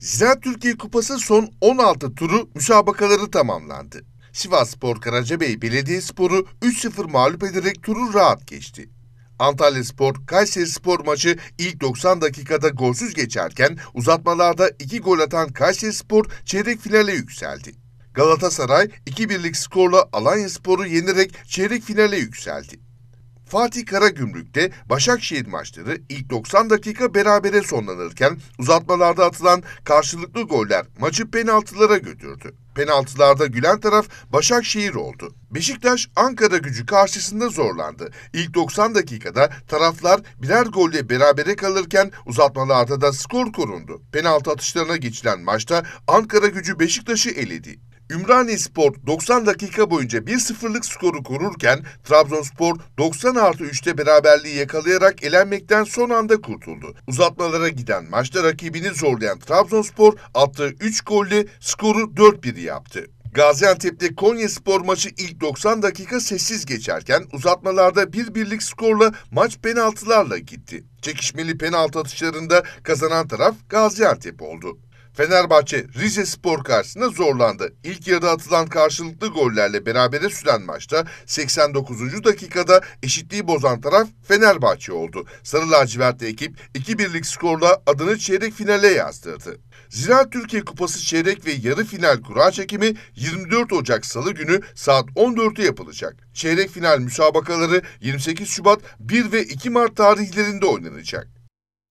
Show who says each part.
Speaker 1: Ziraat Türkiye Kupası son 16 turu müsabakaları tamamlandı. Sivas Spor Karacabey Belediyespor'u 3-0 mağlup ederek turu rahat geçti. Antalya Spor, Kayseri Spor maçı ilk 90 dakikada golsüz geçerken uzatmalarda 2 gol atan Kayseri Spor çeyrek finale yükseldi. Galatasaray 2-1'lik skorla Alanya Spor'u yenerek çeyrek finale yükseldi. Fatih Karagümrük'te Başakşehir maçları ilk 90 dakika berabere sonlanırken uzatmalarda atılan karşılıklı goller maçı penaltılara götürdü. Penaltılarda gülen taraf Başakşehir oldu. Beşiktaş Ankara gücü karşısında zorlandı. İlk 90 dakikada taraflar birer golle berabere kalırken uzatmalarda da skor korundu. Penaltı atışlarına geçilen maçta Ankara gücü Beşiktaş'ı eledi. Ümraniye 90 dakika boyunca 1-0'lık skoru korurken Trabzonspor 90 artı 3'te beraberliği yakalayarak elenmekten son anda kurtuldu. Uzatmalara giden maçta rakibini zorlayan Trabzonspor attığı 3 golle skoru 4-1 yaptı. Gaziantep'te Konya Spor maçı ilk 90 dakika sessiz geçerken uzatmalarda bir birlik skorla maç penaltılarla gitti. Çekişmeli penaltı atışlarında kazanan taraf Gaziantep oldu. Fenerbahçe Rize Spor karşısında zorlandı. İlk yarıda atılan karşılıklı gollerle berabere süren maçta 89. dakikada eşitliği bozan taraf Fenerbahçe oldu. Sarı lacivertli ekip 2-1'lik skorla adını çeyrek finale yazdırdı. Zira Türkiye Kupası çeyrek ve yarı final kura çekimi 24 Ocak Salı günü saat 14'te yapılacak. Çeyrek final müsabakaları 28 Şubat, 1 ve 2 Mart tarihlerinde oynanacak.